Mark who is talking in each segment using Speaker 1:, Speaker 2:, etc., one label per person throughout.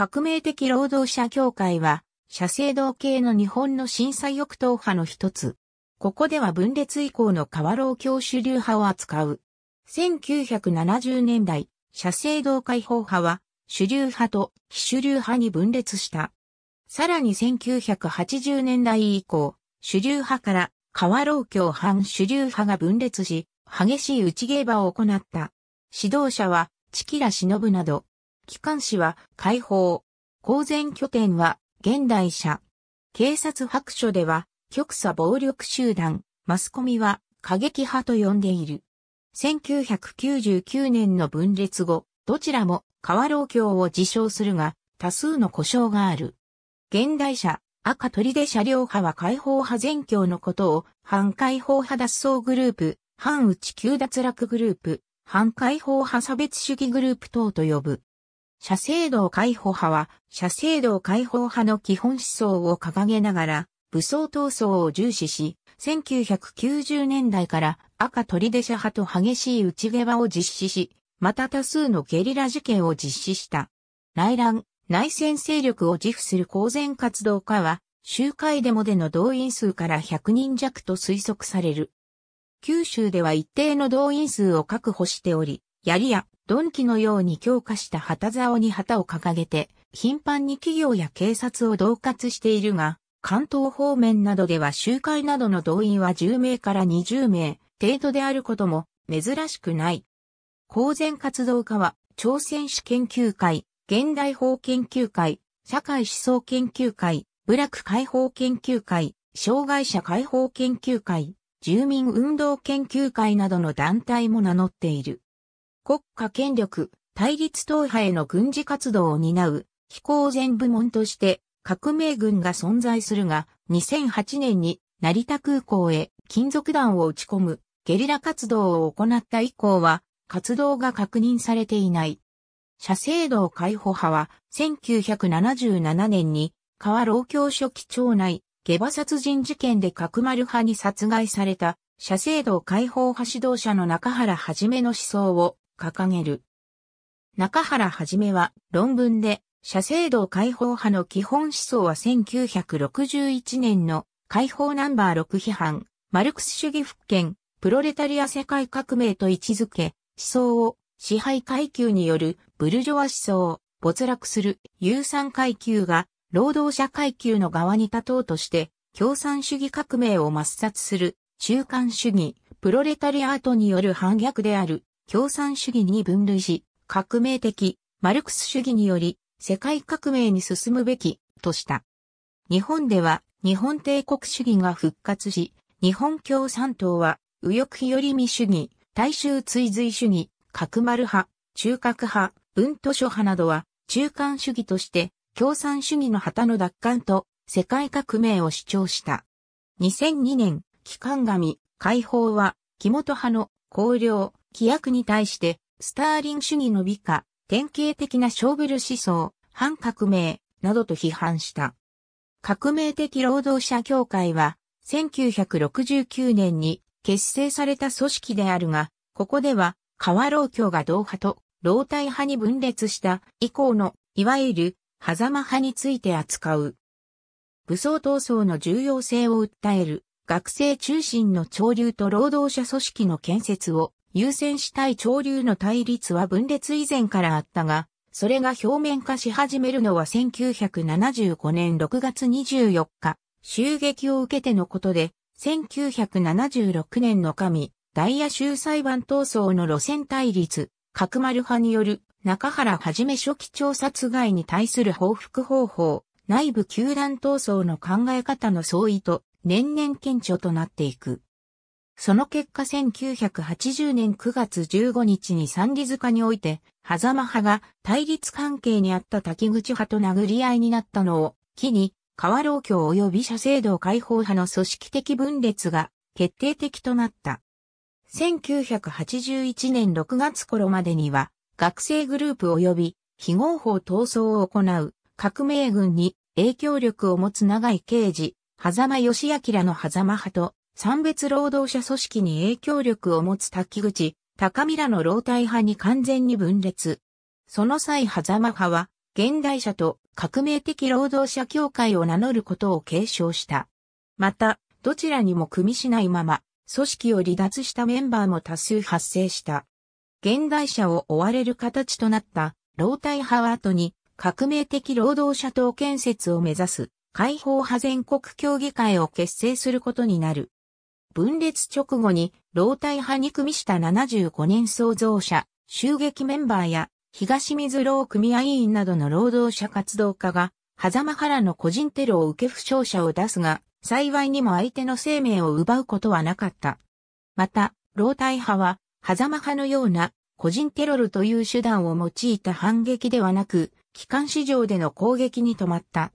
Speaker 1: 革命的労働者協会は、社制同系の日本の審査翼党派の一つ。ここでは分裂以降の河老教主流派を扱う。1970年代、社制同解放派は、主流派と非主流派に分裂した。さらに1980年代以降、主流派から河老教反主流派が分裂し、激しい打ち芸場を行った。指導者は、チキラ忍など、機関士は解放。公然拠点は現代社。警察白書では極左暴力集団、マスコミは過激派と呼んでいる。1999年の分裂後、どちらも河老教を自称するが、多数の故障がある。現代社、赤鳥で車両派は解放派全教のことを、反解放派脱走グループ、反内級脱落グループ、反解放派差別主義グループ等と呼ぶ。社制度解放派は、社制度解放派の基本思想を掲げながら、武装闘争を重視し、1990年代から赤取出社派と激しい内下場を実施し、また多数のゲリラ事件を実施した。内乱、内戦勢力を自負する公然活動家は、集会デモでの動員数から100人弱と推測される。九州では一定の動員数を確保しており、槍や鈍器のように強化した旗竿に旗を掲げて、頻繁に企業や警察を恫喝しているが、関東方面などでは集会などの動員は10名から20名程度であることも珍しくない。公然活動家は、朝鮮史研究会、現代法研究会、社会思想研究会、部落解放研究会、障害者解放研究会、住民運動研究会などの団体も名乗っている。国家権力、対立党派への軍事活動を担う、非公全部門として革命軍が存在するが、2008年に成田空港へ金属弾を打ち込むゲリラ活動を行った以降は、活動が確認されていない。社制度解放派は、1977年に、川老教書記長内、下馬殺人事件で角丸派に殺害された、社制度解放派指導者の中原はじめの思想を掲げる。中原はじめは論文で、社制度解放派の基本思想は1961年の解放ナンバー6批判、マルクス主義復権、プロレタリア世界革命と位置づけ、思想を支配階級によるブルジョワ思想を没落する有産階級が労働者階級の側に立とうとして共産主義革命を抹殺する中間主義、プロレタリアートによる反逆である共産主義に分類し、革命的、マルクス主義により、世界革命に進むべき、とした。日本では、日本帝国主義が復活し、日本共産党は、右翼日和見主義、大衆追随主義、角丸派、中核派、文図書派などは、中間主義として、共産主義の旗の奪還と、世界革命を主張した。2002年、機関紙、解放は、木本派の、綱領、規約に対して、スターリン主義の美化、典型的なショーブル思想、反革命、などと批判した。革命的労働者協会は、1969年に結成された組織であるが、ここでは、川老協が同派と、老体派に分裂した以降の、いわゆる、狭間派について扱う。武装闘争の重要性を訴える、学生中心の潮流と労働者組織の建設を優先したい潮流の対立は分裂以前からあったが、それが表面化し始めるのは1975年6月24日、襲撃を受けてのことで、1976年の神、ダイヤ州裁判闘争の路線対立、角丸派による中原はじめ初期調査害に対する報復方法、内部球団闘争の考え方の相違と年々顕著となっていく。その結果1980年9月15日に三里塚において、狭間派が対立関係にあった滝口派と殴り合いになったのを、機に、河老教及び社制度解放派の組織的分裂が決定的となった。1981年6月頃までには、学生グループ及び非合法闘争を行う革命軍に影響力を持つ長井刑事、狭間義明の狭間派と産別労働者組織に影響力を持つ滝口、高見らの老体派に完全に分裂。その際狭間派は、現代社と革命的労働者協会を名乗ることを継承した。また、どちらにも組みしないまま、組織を離脱したメンバーも多数発生した。現代社を追われる形となった老体派は後に革命的労働者党建設を目指す解放派全国協議会を結成することになる。分裂直後に老体派に組した75年創造者、襲撃メンバーや東水労組合員などの労働者活動家が、狭間原の個人テロを受け負傷者を出すが、幸いにも相手の生命を奪うことはなかった。また、老体派は、狭間派のような個人テロルという手段を用いた反撃ではなく、機関市場での攻撃に止まった。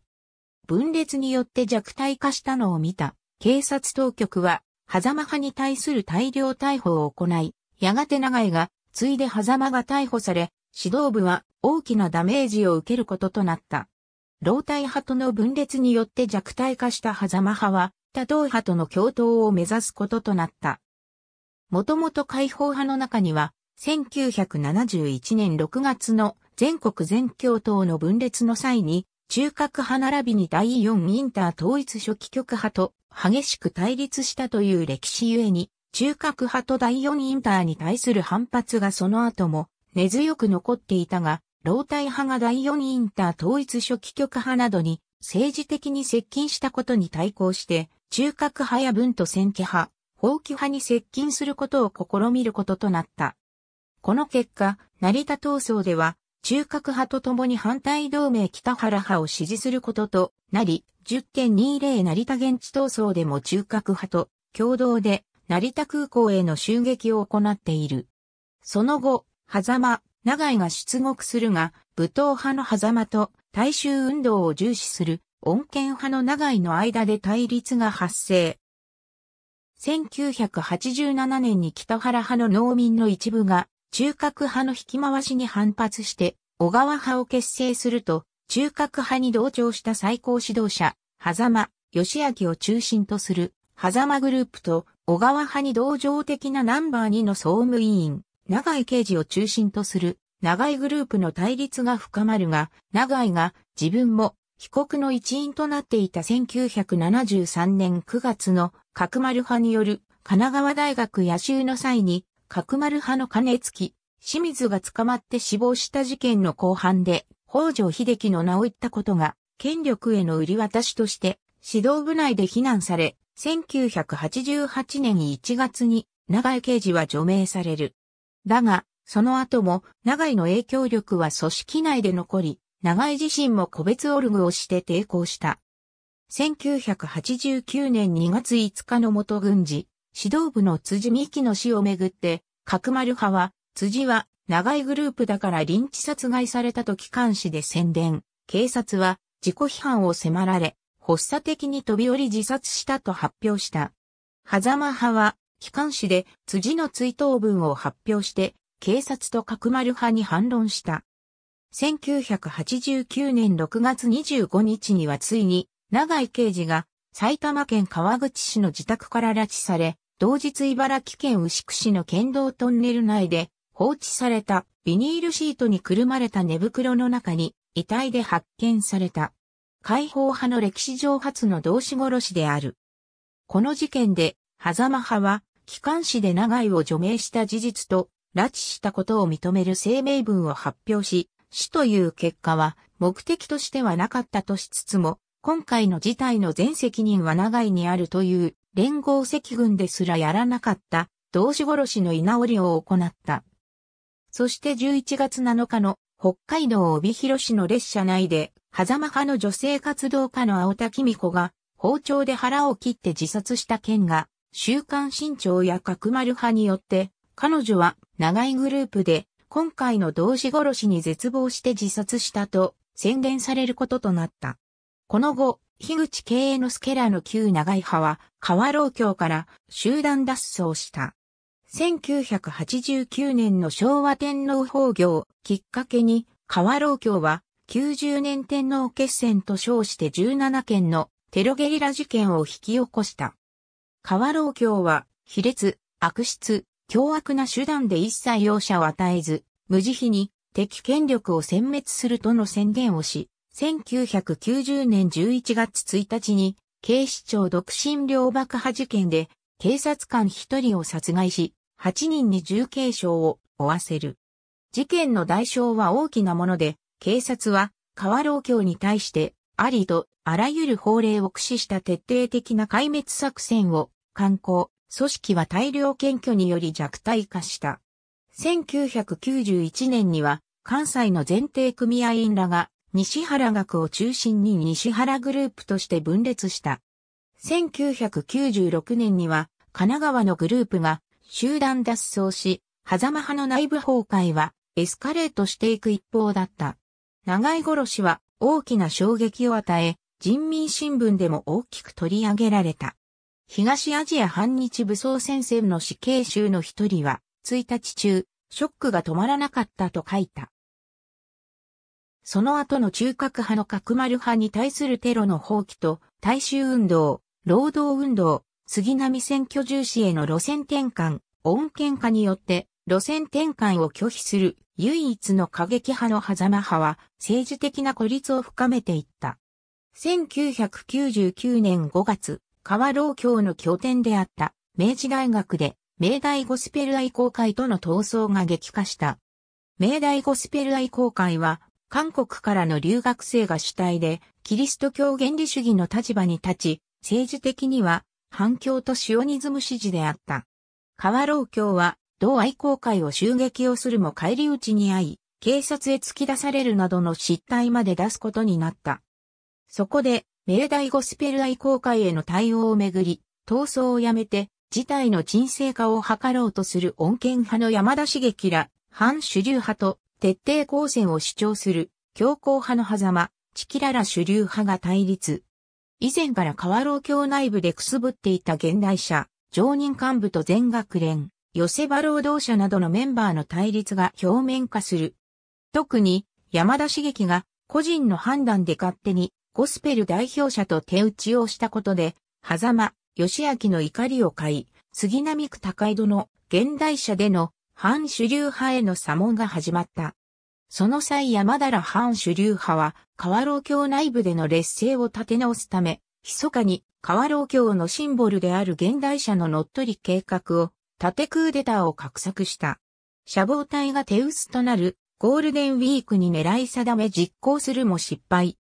Speaker 1: 分裂によって弱体化したのを見た警察当局は狭間派に対する大量逮捕を行い、やがて長いが、ついで狭間が逮捕され、指導部は大きなダメージを受けることとなった。老体派との分裂によって弱体化した狭間派は、多党派との共闘を目指すこととなった。もともと解放派の中には、1971年6月の全国全共闘の分裂の際に、中核派並びに第4インター統一初期局派と激しく対立したという歴史ゆえに、中核派と第4インターに対する反発がその後も根強く残っていたが、老体派が第4インター統一初期局派などに政治的に接近したことに対抗して、中核派や文と選挙派、法規派に接近することを試みることとなった。この結果、成田闘争では、中核派と共に反対同盟北原派を支持することとなり、10.20成田現地闘争でも中核派と共同で成田空港への襲撃を行っている。その後、狭間、長井が出獄するが、武闘派の狭間と大衆運動を重視する穏健派の長井の間で対立が発生。1987年に北原派の農民の一部が中核派の引き回しに反発して、小川派を結成すると、中核派に同調した最高指導者、狭間、義明を中心とする、狭間グループと、小川派に同情的なナンバー2の総務委員、長井刑事を中心とする、長井グループの対立が深まるが、長井が自分も被告の一員となっていた1973年9月の角丸派による神奈川大学野州の際に角丸派の金付き、清水が捕まって死亡した事件の後半で、北条秀樹の名を言ったことが、権力への売り渡しとして、指導部内で非難され、1988年1月に長井刑事は除名される。だが、その後も長井の影響力は組織内で残り、長井自身も個別オルグをして抵抗した。1989年2月5日の元軍事、指導部の辻美希の死をめぐって、角丸派は、辻は長いグループだから臨時殺害されたと機関紙で宣伝。警察は自己批判を迫られ、発作的に飛び降り自殺したと発表した。狭間派は、機関紙で辻の追悼文を発表して、警察と角丸派に反論した。1989年6月25日にはついに、長井刑事が埼玉県川口市の自宅から拉致され、同日茨城県牛久市の県道トンネル内で放置されたビニールシートにくるまれた寝袋の中に遺体で発見された。解放派の歴史上初の同志殺しである。この事件で、狭間派は、機関士で長井を除名した事実と、拉致したことを認める声明文を発表し、死という結果は目的としてはなかったとしつつも、今回の事態の全責任は長井にあるという連合赤軍ですらやらなかった同志殺しの稲織を行った。そして11月7日の北海道帯広市の列車内で、狭間派の女性活動家の青田紀美子が包丁で腹を切って自殺した件が、週刊新潮や角丸派によって、彼女は長いグループで今回の同志殺しに絶望して自殺したと宣伝されることとなった。この後、樋口慶之助らの旧長井派は、河老教から集団脱走した。1989年の昭和天皇崩御をきっかけに、河老教は90年天皇決戦と称して17件のテロゲリラ事件を引き起こした。河老教は、卑劣、悪質、凶悪な手段で一切容赦を与えず、無慈悲に敵権力を殲滅するとの宣言をし、1990年11月1日に警視庁独身寮爆破事件で警察官1人を殺害し、8人に重軽傷を負わせる。事件の代償は大きなもので、警察は河老教に対してありとあらゆる法令を駆使した徹底的な壊滅作戦を敢行、組織は大量検挙により弱体化した。1991年には関西の前提組合員らが西原学を中心に西原グループとして分裂した。1996年には神奈川のグループが集団脱走し、狭間派の内部崩壊はエスカレートしていく一方だった。長井殺しは大きな衝撃を与え、人民新聞でも大きく取り上げられた。東アジア反日武装戦線の死刑囚の一人は、1日中、ショックが止まらなかったと書いた。その後の中核派の角丸派に対するテロの放棄と、大衆運動、労働運動、杉並選挙重視への路線転換、恩恵化によって、路線転換を拒否する唯一の過激派の狭間派は政治的な孤立を深めていった。1999年5月、河老教の拠点であった明治大学で明大ゴスペル愛好会との闘争が激化した。明大ゴスペル愛好会は韓国からの留学生が主体で、キリスト教原理主義の立場に立ち、政治的には、反共とシオニズム支持であった。河老教は、同愛好会を襲撃をするも帰り討ちに遭い、警察へ突き出されるなどの失態まで出すことになった。そこで、明大ゴスペル愛好会への対応をめぐり、闘争をやめて、事態の沈静化を図ろうとする穏健派の山田茂樹ら、反主流派と徹底抗戦を主張する強硬派の狭間、チキララ主流派が対立。以前から河老教内部でくすぶっていた現代者、常任幹部と全学連、寄せ場労働者などのメンバーの対立が表面化する。特に山田茂樹が個人の判断で勝手にゴスペル代表者と手打ちをしたことで、狭間、義明の怒りを買い、杉並区高井戸の現代社での反主流派への査問が始まった。その際山田ら反主流派は、河老教内部での劣勢を立て直すため、密かに河老教のシンボルである現代社の乗っ取り計画を、縦クーデターを画策した。社防隊が手薄となるゴールデンウィークに狙い定め実行するも失敗。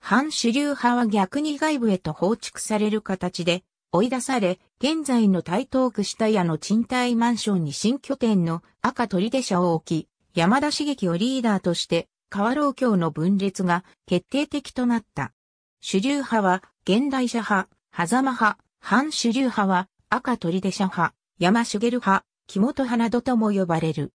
Speaker 1: 反主流派は逆に外部へと放逐される形で、追い出され、現在の台東区下屋の賃貸マンションに新拠点の赤取手社を置き、山田茂樹をリーダーとして、河老教の分裂が決定的となった。主流派は、現代社派、狭間派、反主流派は、赤取手社派、山茂派、木本派などとも呼ばれる。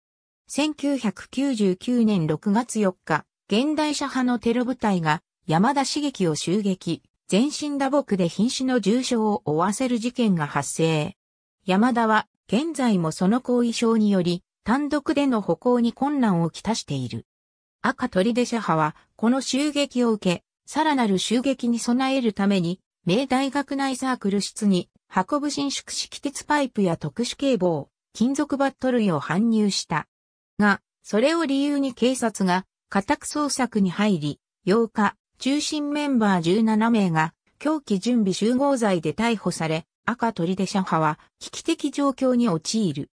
Speaker 1: 1999年6月4日、現代社派のテロ部隊が山田茂樹を襲撃、全身打撲で瀕死の重傷を負わせる事件が発生。山田は、現在もその後遺症により、単独での歩行に困難をきたしている。赤鳥出社派は、この襲撃を受け、さらなる襲撃に備えるために、明大学内サークル室に、運ぶ伸縮式鉄パイプや特殊警棒、金属バット類を搬入した。が、それを理由に警察が家宅捜索に入り、8日、中心メンバー17名が狂気準備集合罪で逮捕され、赤鳥で社派は危機的状況に陥る。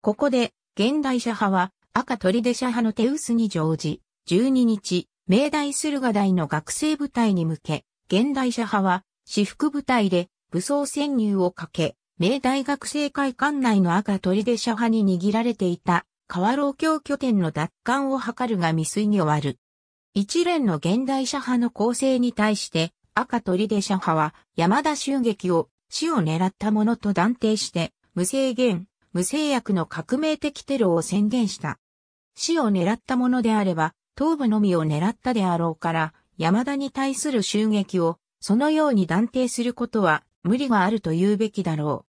Speaker 1: ここで、現代社派は赤鳥で社派の手薄に乗じ、12日、明大駿河台の学生部隊に向け、現代社派は私服部隊で武装潜入をかけ、明大学生会館内の赤鳥で社派に握られていた、河老教拠点の奪還を図るが未遂に終わる。一連の現代社派の構成に対して赤鳥で社派は山田襲撃を死を狙ったものと断定して無制限、無制約の革命的テロを宣言した。死を狙ったものであれば頭部のみを狙ったであろうから山田に対する襲撃をそのように断定することは無理があると言うべきだろ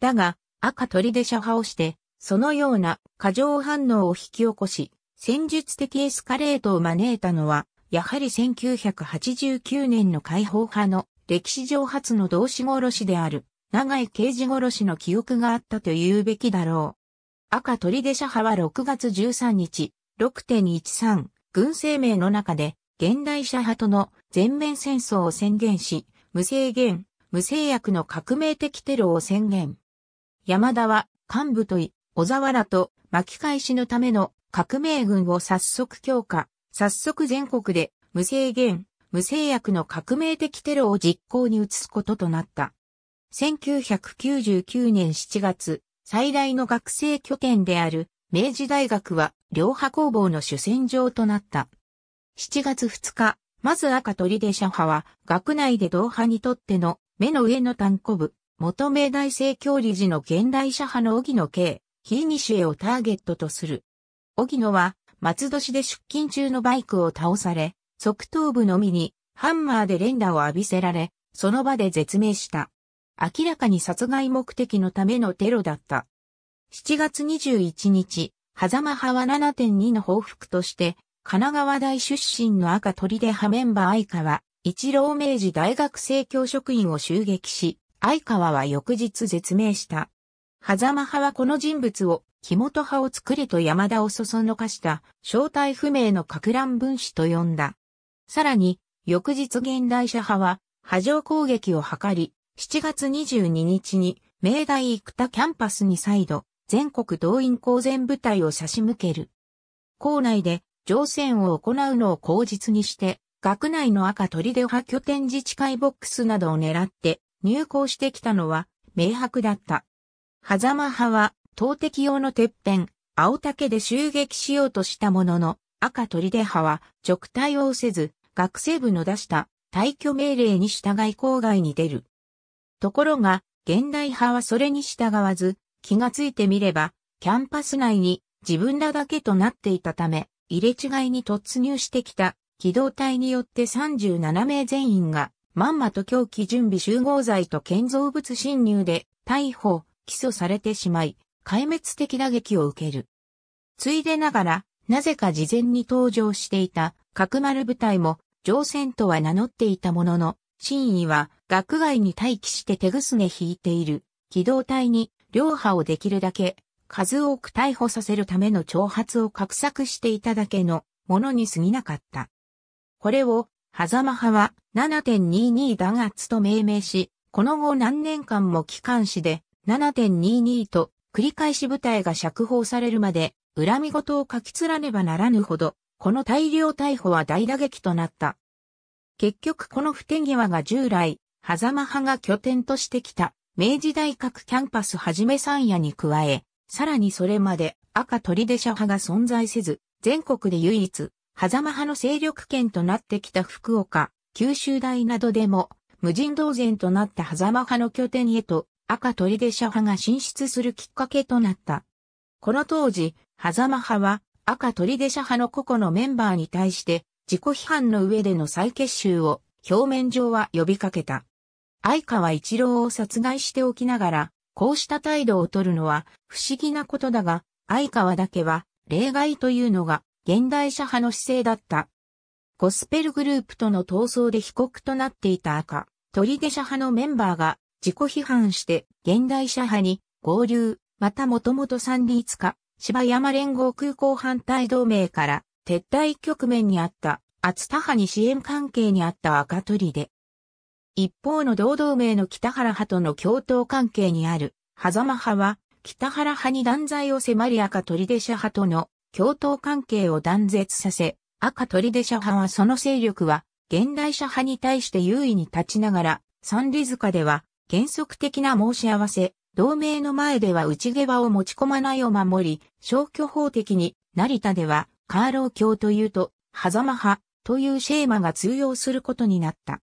Speaker 1: う。だが、赤鳥で社派をして、そのような過剰反応を引き起こし、戦術的エスカレートを招いたのは、やはり1989年の解放派の歴史上初の同志殺しである、長井刑事殺しの記憶があったと言うべきだろう。赤鳥出社派は6月13日、6.13、軍声明の中で、現代社派との全面戦争を宣言し、無制限、無制約の革命的テロを宣言。山田は幹部とい、小沢らと巻き返しのための革命軍を早速強化、早速全国で無制限、無制約の革命的テロを実行に移すこととなった。1999年7月、最大の学生拠点である明治大学は両派工房の主戦場となった。7月2日、まず赤鳥で社派は学内で同派にとっての目の上の単行部、元明大政協理事の現代社派の荻野慶、非西へをターゲットとする。荻野は、松戸市で出勤中のバイクを倒され、側頭部のみにハンマーで連打を浴びせられ、その場で絶命した。明らかに殺害目的のためのテロだった。7月21日、狭間派は7.2の報復として、神奈川大出身の赤鳥で派メンバー相川、一郎明治大学生教職員を襲撃し、相川は翌日絶命した。狭間派はこの人物を木本派を作れと山田をそそのかした正体不明の格乱分子と呼んだ。さらに、翌日現代社派は波状攻撃を図り、7月22日に明大生田キャンパスに再度、全国動員公然部隊を差し向ける。校内で乗船を行うのを口実にして、学内の赤取出派拠点自治会ボックスなどを狙って入校してきたのは明白だった。狭間派は投擲用のてっぺん、青竹で襲撃しようとしたものの、赤鳥出派は直対応せず、学生部の出した退去命令に従い郊外に出る。ところが、現代派はそれに従わず、気がついてみれば、キャンパス内に自分らだけとなっていたため、入れ違いに突入してきた機動隊によって37名全員が、まんまと狂気準備集合罪と建造物侵入で逮捕、起訴されてしまい、壊滅的打撃を受ける。ついでながら、なぜか事前に登場していた角丸部隊も、乗船とは名乗っていたものの、真意は学外に待機して手ぐすね引いている機動隊に両派をできるだけ数多く逮捕させるための挑発を画策していただけのものに過ぎなかった。これを、狭間派は7.22弾圧と命名し、この後何年間も機関士で7.22と繰り返し部隊が釈放されるまで、恨み事を書き連ねばならぬほど、この大量逮捕は大打撃となった。結局この不手際が従来、狭間派が拠点としてきた、明治大学キャンパスはじめ山野に加え、さらにそれまで赤鳥出社派が存在せず、全国で唯一、狭間派の勢力圏となってきた福岡、九州大などでも、無人同然となった狭間派の拠点へと赤鳥出社派が進出するきっかけとなった。この当時、狭間派は赤鳥出社派の個々のメンバーに対して自己批判の上での再結集を表面上は呼びかけた。相川一郎を殺害しておきながら、こうした態度を取るのは不思議なことだが、相川だけは例外というのが現代社派の姿勢だった。ゴスペルグループとの闘争で被告となっていた赤、鳥出社派のメンバーが自己批判して現代社派に合流、またもともと三立化、芝山連合空港反対同盟から撤退局面にあった厚田派に支援関係にあった赤りで。一方の同同盟の北原派との共闘関係にある狭間派は北原派に断罪を迫り赤鳥で社派との共闘関係を断絶させ、赤鳥で社派はその勢力は現代社派に対して優位に立ちながら、三里塚では原則的な申し合わせ、同盟の前では内下場を持ち込まないを守り、消去法的に、成田では、カーロー教というと、狭間派というシェーマが通用することになった。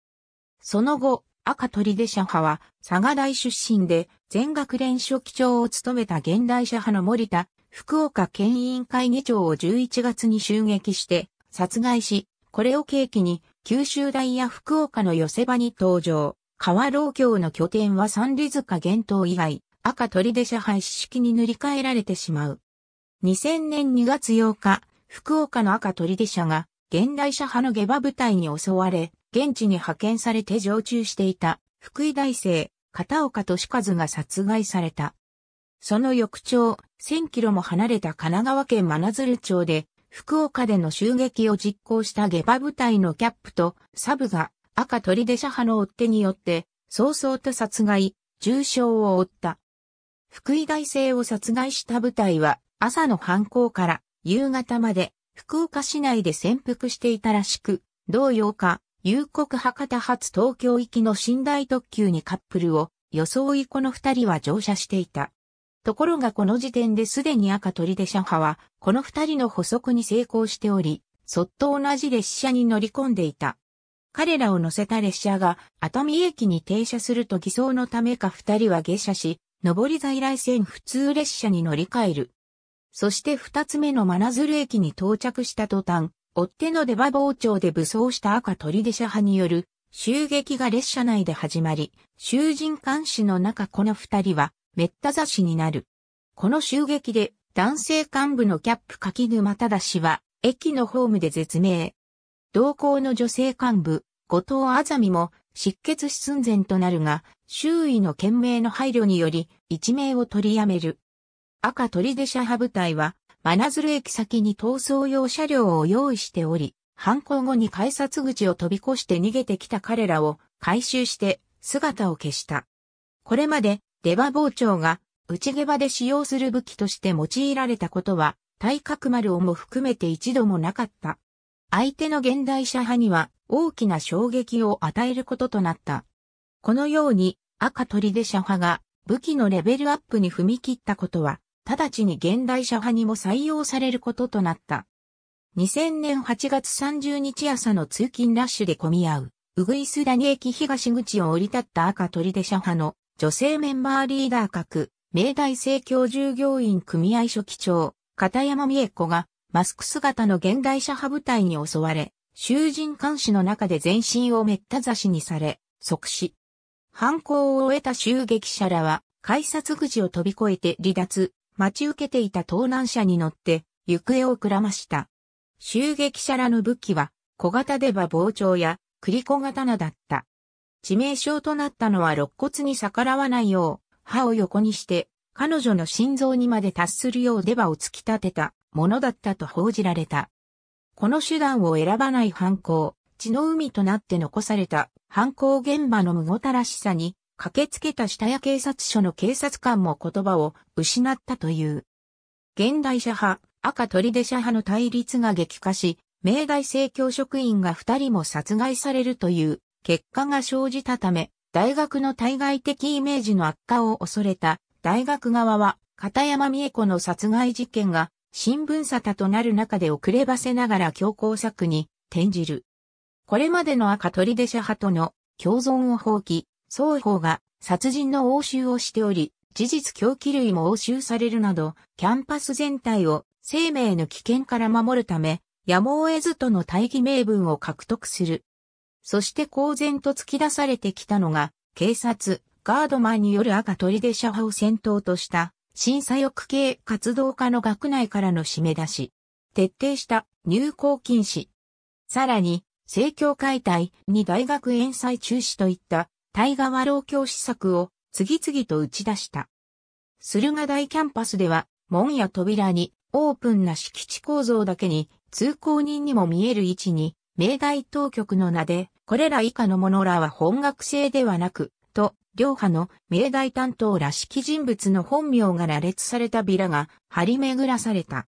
Speaker 1: その後、赤鳥出社派は、佐賀大出身で、全学連書記長を務めた現代社派の森田、福岡県委員会議長を11月に襲撃して、殺害し、これを契機に、九州大や福岡の寄せ場に登場。川老教の拠点は三里塚源頭以外、赤鳥で支配式に塗り替えられてしまう。2000年2月8日、福岡の赤鳥で社が、現代社派の下馬部隊に襲われ、現地に派遣されて常駐していた、福井大生、片岡俊和が殺害された。その翌朝、1000キロも離れた神奈川県真鶴町で、福岡での襲撃を実行した下馬部隊のキャップとサブが赤鳥出社派の追っ手によって、早々と殺害、重傷を負った。福井大生を殺害した部隊は、朝の犯行から夕方まで、福岡市内で潜伏していたらしく、同8日、夕刻博多発東京行きの寝台特急にカップルを、装いこの二人は乗車していた。ところがこの時点ですでに赤鳥出社派は、この二人の捕捉に成功しており、そっと同じ列車に乗り込んでいた。彼らを乗せた列車が熱海駅に停車すると偽装のためか二人は下車し、上り在来線普通列車に乗り換える。そして二つ目の真鶴駅に到着した途端、追っての出馬傍聴で武装した赤鳥出車派による襲撃が列車内で始まり、囚人監視の中この二人は、滅多た刺しになる。この襲撃で、男性幹部のキャップ柿沼忠は、駅のホームで絶命。同行の女性幹部、後藤あざみも失血し寸前となるが、周囲の懸命の配慮により、一命を取りやめる。赤取出車派部隊は、真鶴駅先に逃走用車両を用意しており、犯行後に改札口を飛び越して逃げてきた彼らを回収して姿を消した。これまで出刃包丁が内下場で使用する武器として用いられたことは、対角丸をも含めて一度もなかった。相手の現代社派には大きな衝撃を与えることとなった。このように赤鳥で社派が武器のレベルアップに踏み切ったことは、直ちに現代社派にも採用されることとなった。2000年8月30日朝の通勤ラッシュで混み合う、うぐいす谷駅東口を降り立った赤鳥で社派の女性メンバーリーダー格、明大生協従業員組合書記長、片山美恵子がマスク姿の現代車派部隊に襲われ、囚人監視の中で全身をめった刺しにされ、即死。犯行を終えた襲撃者らは、改札口を飛び越えて離脱、待ち受けていた盗難車に乗って、行方をくらました。襲撃者らの武器は、小型で馬膨張や、栗小なだった。致命傷となったのは肋骨に逆らわないよう、歯を横にして、彼女の心臓にまで達するよう出刃を突き立てた、ものだったと報じられた。この手段を選ばない犯行、血の海となって残された犯行現場のむごたらしさに、駆けつけた下谷警察署の警察官も言葉を失ったという。現代社派、赤取出社派の対立が激化し、明大政教職員が二人も殺害されるという結果が生じたため、大学の対外的イメージの悪化を恐れた大学側は片山美恵子の殺害事件が新聞沙汰となる中で遅ればせながら強行策に転じる。これまでの赤取出社派との共存を放棄、双方が殺人の応酬をしており、事実狂気類も応酬されるなど、キャンパス全体を生命の危険から守るため、やむを得ずとの大義名分を獲得する。そして公然と突き出されてきたのが、警察、ガードマンによる赤取出社派を先頭とした審査欲系活動家の学内からの締め出し、徹底した入校禁止。さらに、政教解体に大学遠祭中止といった対側老教施策を次々と打ち出した。駿河台キャンパスでは、門や扉にオープンな敷地構造だけに通行人にも見える位置に、明大当局の名で、これら以下のものらは本学生ではなく、両派の明大担当らしき人物の本名が羅列されたビラが張り巡らされた。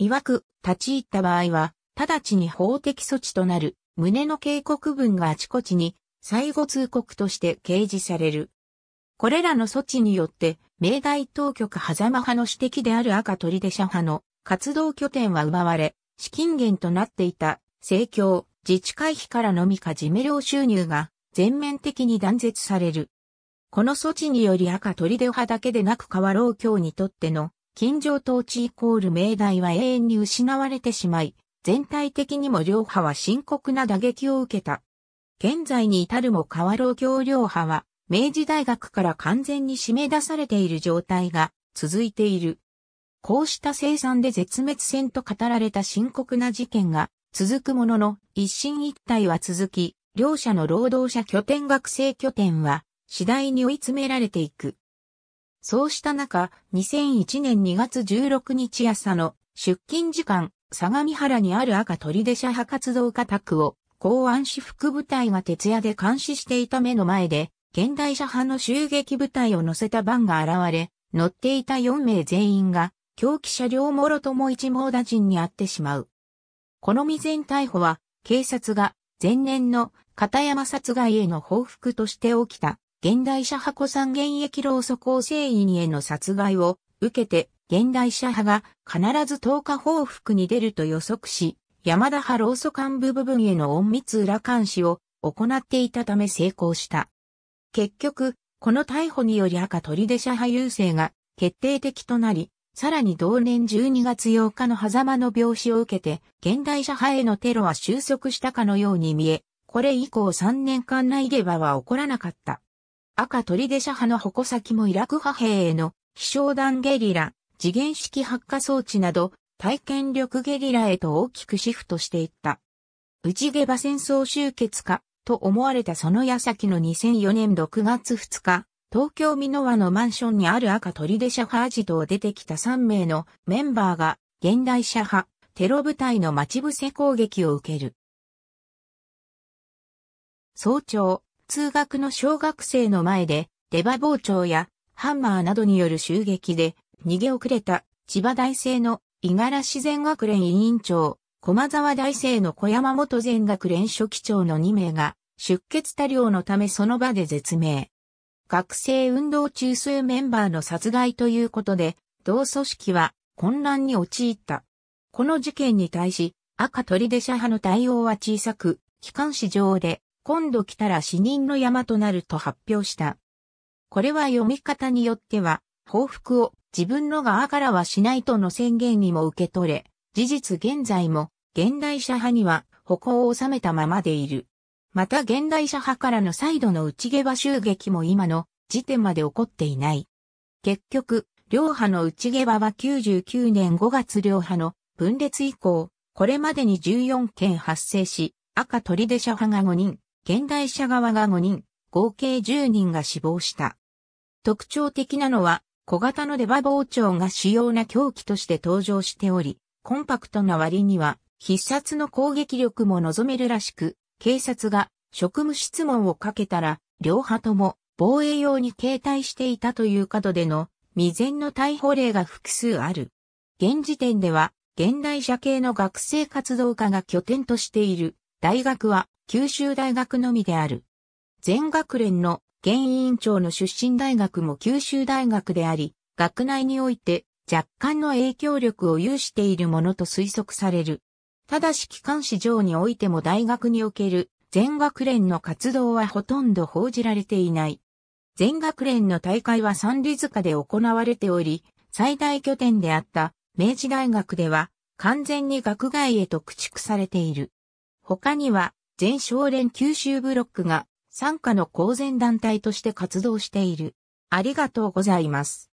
Speaker 1: 曰く、立ち入った場合は、直ちに法的措置となる、旨の警告文があちこちに、最後通告として掲示される。これらの措置によって、明大当局狭間派の指摘である赤鳥出社派の活動拠点は奪われ、資金源となっていた、政教、自治会費からのみか事務料収入が全面的に断絶される。この措置により赤出派だけでなく河老教にとっての近城統治イコール命題は永遠に失われてしまい、全体的にも両派は深刻な打撃を受けた。現在に至るも河老教両派は、明治大学から完全に締め出されている状態が続いている。こうした生産で絶滅戦と語られた深刻な事件が続くものの一進一退は続き、両者の労働者拠点学生拠点は次第に追い詰められていく。そうした中、2001年2月16日朝の出勤時間、相模原にある赤鳥出社派活動家宅を公安私服部隊が徹夜で監視していた目の前で、現代社派の襲撃部隊を乗せたバンが現れ、乗っていた4名全員が、狂気車両もろとも一網打尽にあってしまう。この未然逮捕は、警察が前年の片山殺害への報復として起きた現代社派古参現役老祖構成員への殺害を受けて、現代社派が必ず投下報復に出ると予測し、山田派老祖幹部部分への隠密裏監視を行っていたため成功した。結局、この逮捕により赤鳥出社派優勢が決定的となり、さらに同年12月8日の狭間の病死を受けて、現代社派へのテロは収束したかのように見え、これ以降3年間内下はは起こらなかった。赤鳥出社派の矛先もイラク派兵への飛翔弾ゲリラ、次元式発火装置など、体験力ゲリラへと大きくシフトしていった。内下馬戦争終結か、と思われたその矢先の2004年6月2日、東京美濃和のマンションにある赤鳥出社派アジトを出てきた3名のメンバーが、現代社派、テロ部隊の待ち伏せ攻撃を受ける。早朝、通学の小学生の前で、出馬包丁やハンマーなどによる襲撃で逃げ遅れた千葉大生の五十嵐自然学連委員長、駒沢大生の小山元全学連書記長の2名が出血多量のためその場で絶命。学生運動中枢メンバーの殺害ということで、同組織は混乱に陥った。この事件に対し、赤鳥出社派の対応は小さく、機関市上で今度来たら死人の山となると発表した。これは読み方によっては、報復を自分の側からはしないとの宣言にも受け取れ、事実現在も現代社派には歩行を収めたままでいる。また現代社派からの再度の内下場襲撃も今の時点まで起こっていない。結局、両派の内下場は99年5月両派の分裂以降、これまでに14件発生し、赤鳥出社派が5人、現代者側が5人、合計10人が死亡した。特徴的なのは、小型の出刃包丁が主要な凶器として登場しており、コンパクトな割には、必殺の攻撃力も望めるらしく、警察が職務質問をかけたら、両派とも防衛用に携帯していたという角での未然の逮捕例が複数ある。現時点では、現代社系の学生活動家が拠点としている大学は九州大学のみである。全学連の現委員長の出身大学も九州大学であり、学内において若干の影響力を有しているものと推測される。ただし機関市場においても大学における全学連の活動はほとんど報じられていない。全学連の大会は三里塚で行われており、最大拠点であった明治大学では完全に学外へと駆逐されている。他には全少連九州ブロックが参加の公然団体として活動している。ありがとうございます。